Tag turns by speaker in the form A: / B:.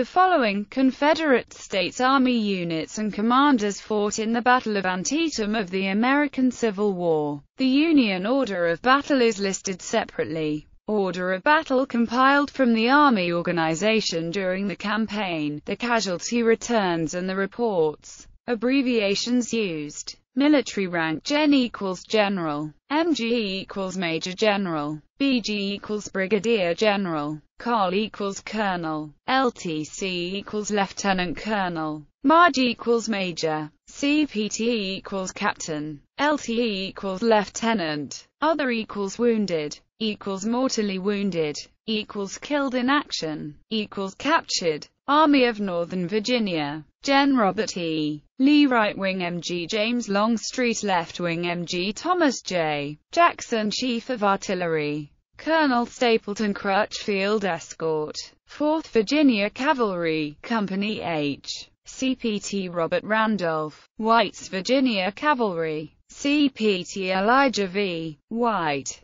A: The following Confederate States Army units and commanders fought in the Battle of Antietam of the American Civil War. The Union Order of Battle is listed separately. Order of Battle compiled from the Army organization during the campaign, the casualty returns and the reports, abbreviations used. Military rank Gen equals General. MG equals Major General. BG equals Brigadier General. Carl equals Colonel. LTC equals Lieutenant Colonel. Marge equals Major. CPT equals Captain. LTE equals Lieutenant. Other equals Wounded equals mortally wounded, equals killed in action, equals captured. Army of Northern Virginia. Gen. Robert E. Lee right wing MG James Longstreet left wing MG Thomas J. Jackson Chief of Artillery. Colonel Stapleton Crutchfield Escort. 4th Virginia Cavalry, Company H. CPT Robert Randolph, White's Virginia Cavalry. CPT Elijah V. White.